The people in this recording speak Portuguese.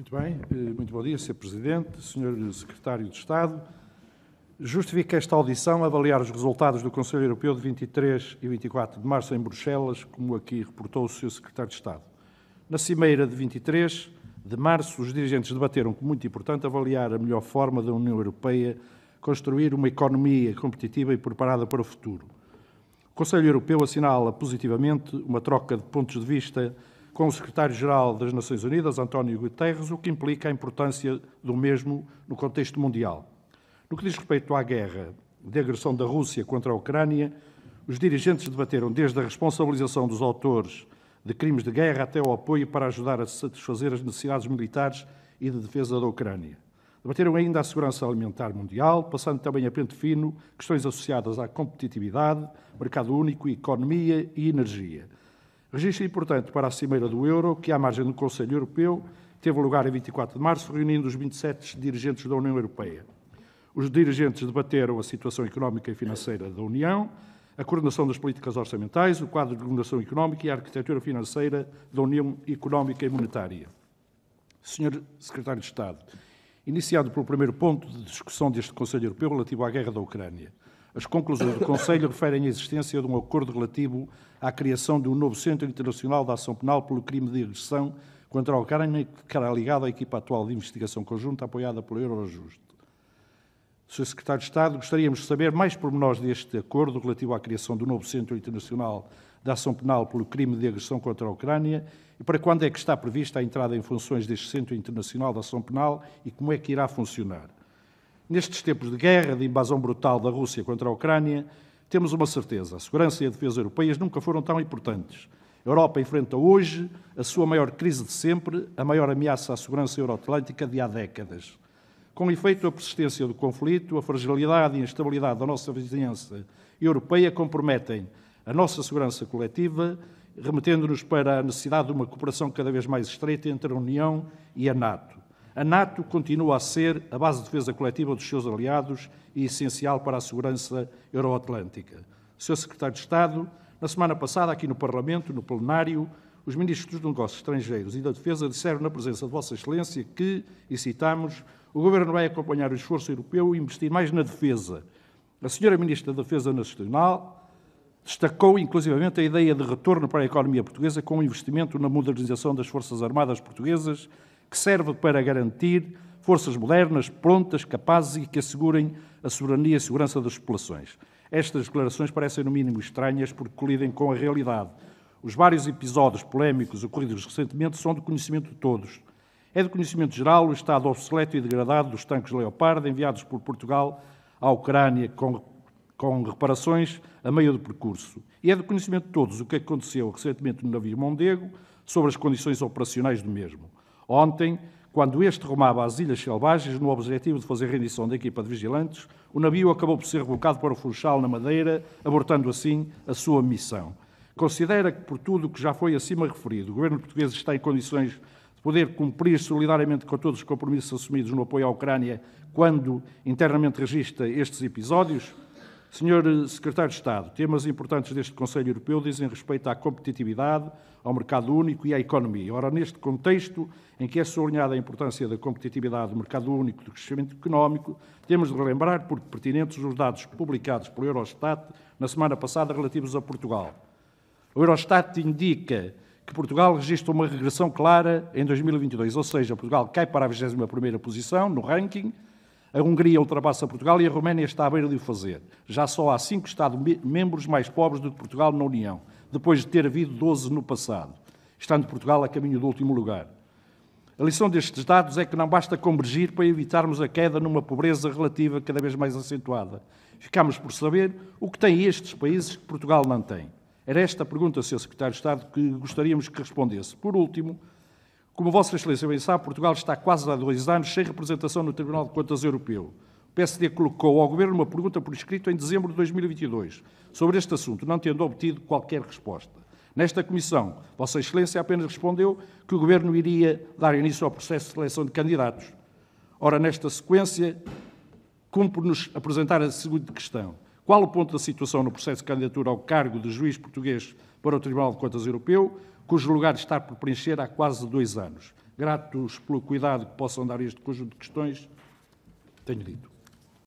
Muito bem, eh, muito bom dia, Sr. Presidente, Sr. Secretário de Estado. Justifica esta audição avaliar os resultados do Conselho Europeu de 23 e 24 de março em Bruxelas, como aqui reportou o Sr. Secretário de Estado. Na cimeira de 23 de março, os dirigentes debateram que muito importante avaliar a melhor forma da União Europeia construir uma economia competitiva e preparada para o futuro. O Conselho Europeu assinala positivamente uma troca de pontos de vista com o secretário-geral das Nações Unidas, António Guterres, o que implica a importância do mesmo no contexto mundial. No que diz respeito à guerra de agressão da Rússia contra a Ucrânia, os dirigentes debateram desde a responsabilização dos autores de crimes de guerra até o apoio para ajudar a satisfazer as necessidades militares e de defesa da Ucrânia. Debateram ainda a segurança alimentar mundial, passando também a pente fino questões associadas à competitividade, mercado único, economia e energia. Registro importante para a Cimeira do Euro, que, à margem do Conselho Europeu, teve lugar em 24 de março, reunindo os 27 dirigentes da União Europeia. Os dirigentes debateram a situação económica e financeira da União, a coordenação das políticas orçamentais, o quadro de governação económica e a arquitetura financeira da União Económica e Monetária. Senhor Secretário de Estado, iniciado pelo primeiro ponto de discussão deste Conselho Europeu relativo à guerra da Ucrânia, as conclusões do Conselho referem à existência de um acordo relativo à criação de um novo Centro Internacional de Ação Penal pelo crime de agressão contra a Ucrânia, que era ligado à equipa atual de investigação conjunta apoiada pelo Eurojust. Sr. Secretário de Estado, gostaríamos de saber mais pormenores deste acordo relativo à criação do novo Centro Internacional de Ação Penal pelo crime de agressão contra a Ucrânia e para quando é que está prevista a entrada em funções deste Centro Internacional de Ação Penal e como é que irá funcionar. Nestes tempos de guerra, de invasão brutal da Rússia contra a Ucrânia, temos uma certeza: a segurança e a defesa europeias nunca foram tão importantes. A Europa enfrenta hoje a sua maior crise de sempre, a maior ameaça à segurança euroatlântica de há décadas. Com efeito, a persistência do conflito, a fragilidade e a instabilidade da nossa vizinhança europeia comprometem a nossa segurança coletiva, remetendo-nos para a necessidade de uma cooperação cada vez mais estreita entre a União e a NATO. A NATO continua a ser a base de defesa coletiva dos seus aliados e essencial para a segurança euroatlântica. Sr. Secretário de Estado, na semana passada, aqui no Parlamento, no plenário, os ministros dos Negócios Estrangeiros e da Defesa disseram na presença de Vossa Excelência que, e citamos, o Governo vai acompanhar o esforço europeu e investir mais na defesa. A Sra. Ministra da Defesa Nacional destacou inclusivamente a ideia de retorno para a economia portuguesa com o investimento na modernização das Forças Armadas Portuguesas que serve para garantir forças modernas, prontas, capazes e que assegurem a soberania e a segurança das populações. Estas declarações parecem, no mínimo, estranhas porque colidem com a realidade. Os vários episódios polémicos ocorridos recentemente são de conhecimento de todos. É de conhecimento geral o estado obsoleto e degradado dos tanques Leopardo enviados por Portugal à Ucrânia com, com reparações a meio do percurso. E é de conhecimento de todos o que aconteceu recentemente no navio Mondego sobre as condições operacionais do mesmo. Ontem, quando este rumava às Ilhas Selvagens no objetivo de fazer rendição da equipa de vigilantes, o navio acabou por ser rebocado para o Funchal, na Madeira, abortando assim a sua missão. Considera que, por tudo o que já foi acima referido, o governo português está em condições de poder cumprir solidariamente com todos os compromissos assumidos no apoio à Ucrânia quando internamente registra estes episódios? Senhor eh, Secretário de Estado, temas importantes deste Conselho Europeu dizem respeito à competitividade, ao mercado único e à economia. Ora, neste contexto em que é sublinhada a importância da competitividade do mercado único do crescimento económico, temos de relembrar, porque pertinentes, os dados publicados pelo Eurostat na semana passada relativos a Portugal. O Eurostat indica que Portugal registra uma regressão clara em 2022, ou seja, Portugal cai para a 21ª posição no ranking, a Hungria ultrapassa Portugal e a Roménia está à beira de o fazer. Já só há cinco Estados-membros mais pobres do que Portugal na União, depois de ter havido 12 no passado, estando Portugal a caminho do último lugar. A lição destes dados é que não basta convergir para evitarmos a queda numa pobreza relativa cada vez mais acentuada. Ficamos por saber o que têm estes países que Portugal não tem. Era esta a pergunta, Sr. Secretário de Estado, que gostaríamos que respondesse. Por último, como Vossa Excelência bem sabe, Portugal está quase há dois anos sem representação no Tribunal de Contas Europeu. O PSD colocou ao Governo uma pergunta por escrito em dezembro de 2022 sobre este assunto, não tendo obtido qualquer resposta. Nesta comissão, Vossa Excelência apenas respondeu que o Governo iria dar início ao processo de seleção de candidatos. Ora, nesta sequência, cumpre-nos apresentar a seguinte questão. Qual o ponto da situação no processo de candidatura ao cargo de juiz português para o Tribunal de Contas Europeu, cujo lugar está por preencher há quase dois anos? Gratos pelo cuidado que possam dar a este conjunto de questões, tenho dito.